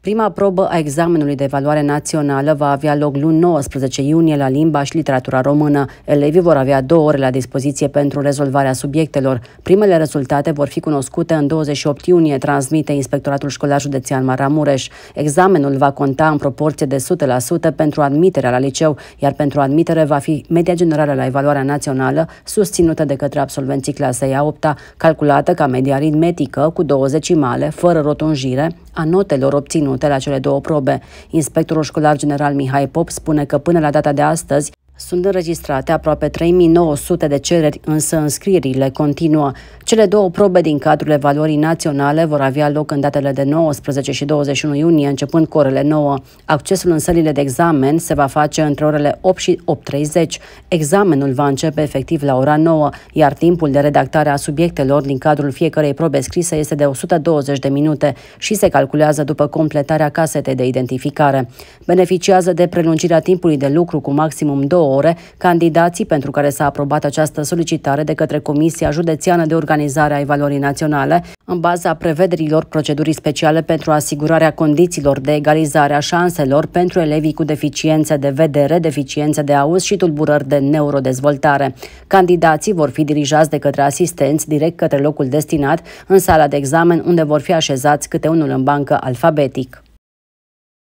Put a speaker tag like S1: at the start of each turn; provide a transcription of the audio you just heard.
S1: Prima probă a examenului de evaluare națională va avea loc luni 19 iunie la limba și literatura română. Elevii vor avea două ore la dispoziție pentru rezolvarea subiectelor. Primele rezultate vor fi cunoscute în 28 iunie, transmite Inspectoratul Școlar Județean Maramureș. Examenul va conta în proporție de 100% pentru admiterea la liceu, iar pentru admitere va fi media generală la evaluarea națională, susținută de către absolvenții clasei A8, calculată ca media aritmetică cu două zecimale, fără rotunjire, a notelor obținute la cele două probe. Inspectorul școlar general Mihai Pop spune că până la data de astăzi, sunt înregistrate aproape 3900 de cereri, însă înscrierile continuă. Cele două probe din cadrul evaluării naționale vor avea loc în datele de 19 și 21 iunie, începând cu orele 9. Accesul în sălile de examen se va face între orele 8 și 8.30. Examenul va începe efectiv la ora 9, iar timpul de redactare a subiectelor din cadrul fiecarei probe scrise este de 120 de minute și se calculează după completarea casetei de identificare. Beneficiază de prelungirea timpului de lucru cu maximum 2 două ore, candidații pentru care s-a aprobat această solicitare de către Comisia Județeană de Organizare a Evaluării Naționale, în baza prevederilor procedurii speciale pentru asigurarea condițiilor de egalizare a șanselor pentru elevii cu deficiențe de vedere, deficiențe de auz și tulburări de neurodezvoltare. Candidații vor fi dirijați de către asistenți direct către locul destinat, în sala de examen, unde vor fi așezați câte unul în bancă alfabetic.